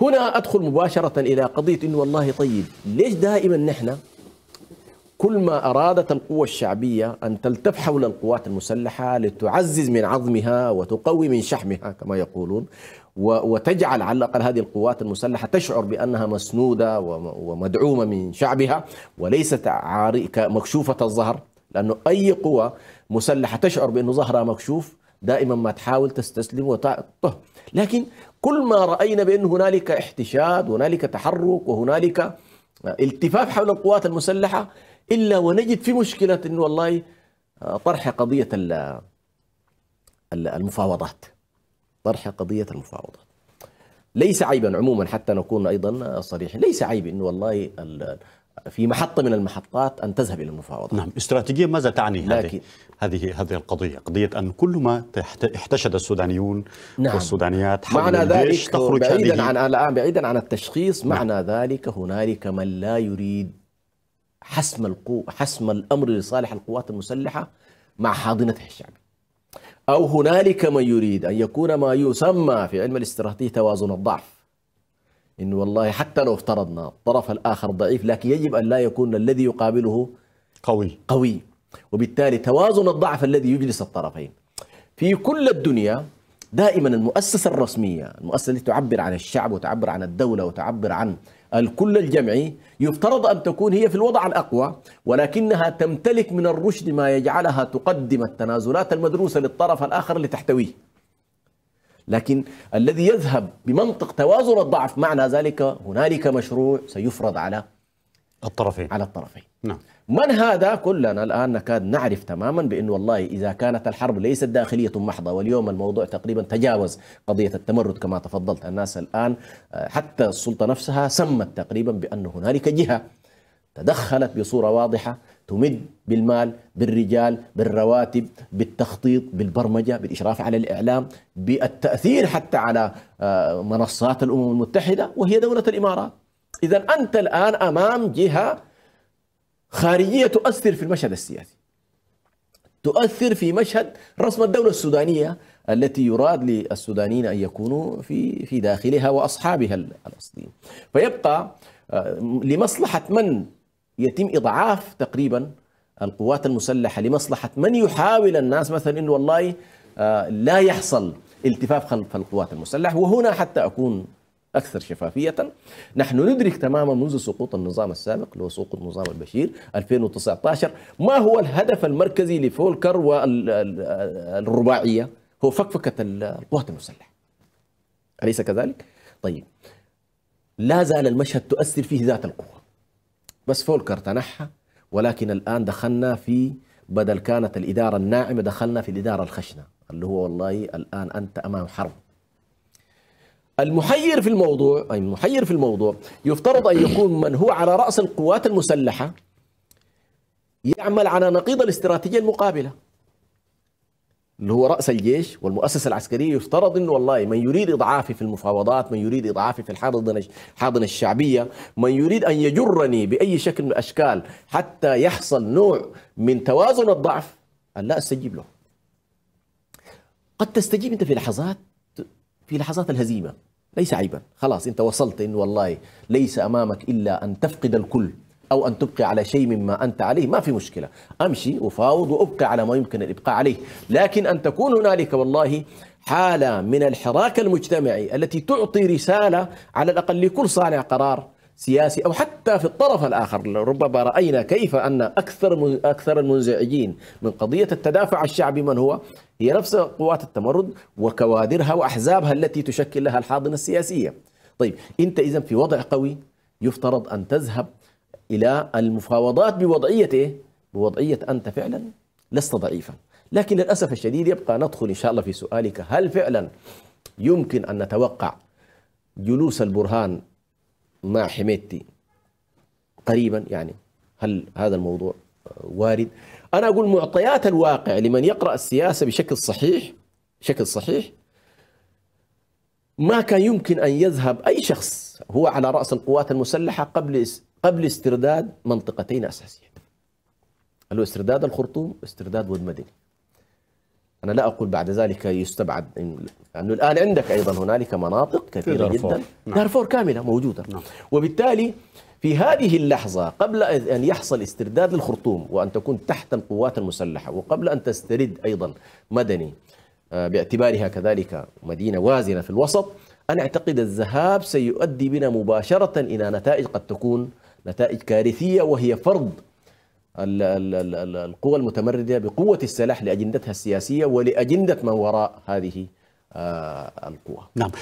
هنا أدخل مباشرة إلى قضية إنه والله طيب ليش دائما نحن كل ما أرادت القوى الشعبية أن تلتف حول القوات المسلحة لتعزز من عظمها وتقوي من شحمها كما يقولون وتجعل على الأقل هذه القوات المسلحة تشعر بأنها مسنودة ومدعومة من شعبها وليست مكشوفة الظهر لأنه أي قوة مسلحة تشعر بأنه ظهرها مكشوف دائما ما تحاول تستسلم وتطه لكن كل ما رأينا بأن هنالك احتشاد هنالك تحرك وهنالك التفاف حول القوات المسلحة إلا ونجد في مشكلة أنه والله آه، طرح قضية المفاوضات طرح قضية المفاوضات ليس عيبا عموما حتى نكون ايضا صريحين ليس عيب انه والله في محطة من المحطات أن تذهب إلى المفاوضات نعم استراتيجيا ماذا تعني لكن هذه هذه هذه القضية قضية أن كل ما احتشد السودانيون نعم والسودانيات حول معنى ذلك تخرج بعيدا هذه عن الآن بعيدا عن التشخيص نعم. معنى ذلك هنالك من لا يريد حسم القو حسم الأمر لصالح القوات المسلحة مع حاضنته الشعبية أو هنالك من يريد أن يكون ما يسمى في علم الاستراتيجية توازن الضعف انه والله حتى لو افترضنا الطرف الاخر ضعيف لكن يجب ان لا يكون الذي يقابله قوي قوي وبالتالي توازن الضعف الذي يجلس الطرفين في كل الدنيا دائما المؤسسه الرسميه المؤسسه التي تعبر عن الشعب وتعبر عن الدوله وتعبر عن الكل الجمعي يفترض ان تكون هي في الوضع الاقوى ولكنها تمتلك من الرشد ما يجعلها تقدم التنازلات المدروسه للطرف الاخر لتحتويه لكن الذي يذهب بمنطق توازن الضعف معنى ذلك هنالك مشروع سيفرض على الطرفين على الطرفين نعم من هذا كلنا الآن نكاد نعرف تماما بأن والله إذا كانت الحرب ليست داخلية محضة واليوم الموضوع تقريبا تجاوز قضية التمرد كما تفضلت الناس الآن حتى السلطة نفسها سمت تقريبا بأن هنالك جهة تدخلت بصورة واضحة تمد بالمال بالرجال بالرواتب بالتخطيط بالبرمجة بالإشراف على الإعلام بالتأثير حتى على آه، منصات الأمم المتحدة وهي دولة الإمارات إذا أنت الآن أمام جهة خارجية تؤثر في المشهد السياسي تؤثر في مشهد رسم الدولة السودانية التي يراد للسودانيين أن يكونوا في في داخلها وأصحابها الأصليين فيبقى آه، لمصلحة من يتم اضعاف تقريبا القوات المسلحه لمصلحه من يحاول الناس مثلا انه والله آه، لا يحصل التفاف خلف القوات المسلحه وهنا حتى اكون اكثر شفافيه نحن ندرك تماما منذ سقوط النظام السابق اللي هو سقوط نظام البشير 2019 ما هو الهدف المركزي لفولكر والرباعيه هو فكفكه القوات المسلحه اليس كذلك طيب لا زال المشهد تؤثر فيه ذات القوه بس فولكر تنحى ولكن الآن دخلنا في بدل كانت الإدارة الناعمة دخلنا في الإدارة الخشنة اللي هو والله الآن أنت أمام حرب المحير في الموضوع أي المحير في الموضوع يفترض أن يكون من هو على رأس القوات المسلحة يعمل على نقيض الاستراتيجية المقابلة اللي هو رأس الجيش والمؤسسة العسكرية يفترض أنه والله من يريد إضعافي في المفاوضات من يريد إضعافي في الحاضنة الشعبية من يريد أن يجرني بأي شكل من الأشكال حتى يحصل نوع من توازن الضعف أن لا أستجيب له قد تستجيب أنت في لحظات في لحظات الهزيمة ليس عيبا خلاص أنت وصلت أنه والله ليس أمامك إلا أن تفقد الكل أو أن تبقي على شيء مما أنت عليه ما في مشكلة أمشي وفاوض وأبقى على ما يمكن الإبقاء عليه لكن أن تكون هنالك والله حالة من الحراك المجتمعي التي تعطي رسالة على الأقل لكل صانع قرار سياسي او حتى في الطرف الاخر ربما راينا كيف ان اكثر اكثر المنزعجين من قضيه التدافع الشعبي من هو؟ هي نفس قوات التمرد وكوادرها واحزابها التي تشكل لها الحاضنه السياسيه. طيب انت اذا في وضع قوي يفترض ان تذهب إلى المفاوضات بوضعية إيه؟ بوضعية أنت فعلا لست ضعيفا لكن للأسف الشديد يبقى ندخل إن شاء الله في سؤالك هل فعلا يمكن أن نتوقع جلوس البرهان مع حميتي قريبا يعني هل هذا الموضوع وارد أنا أقول معطيات الواقع لمن يقرأ السياسة بشكل صحيح بشكل صحيح ما كان يمكن أن يذهب أي شخص هو على رأس القوات المسلحة قبل قبل استرداد منطقتين أساسية قالوا استرداد الخرطوم استرداد ود مدني أنا لا أقول بعد ذلك يستبعد لأنه الآن عندك أيضا هنالك مناطق كثيرة دارفور. جدا نعم. دارفور كاملة موجودة نعم. وبالتالي في هذه اللحظة قبل أن يحصل استرداد الخرطوم وأن تكون تحت القوات المسلحة وقبل أن تسترد أيضا مدني آه، باعتبارها كذلك مدينة وازنة في الوسط أنا أعتقد الذهاب سيؤدي بنا مباشرة إلى نتائج قد تكون نتائج كارثية وهي فرض القوى المتمردة بقوة السلاح لأجندتها السياسية ولأجندة من وراء هذه آه، القوى نعم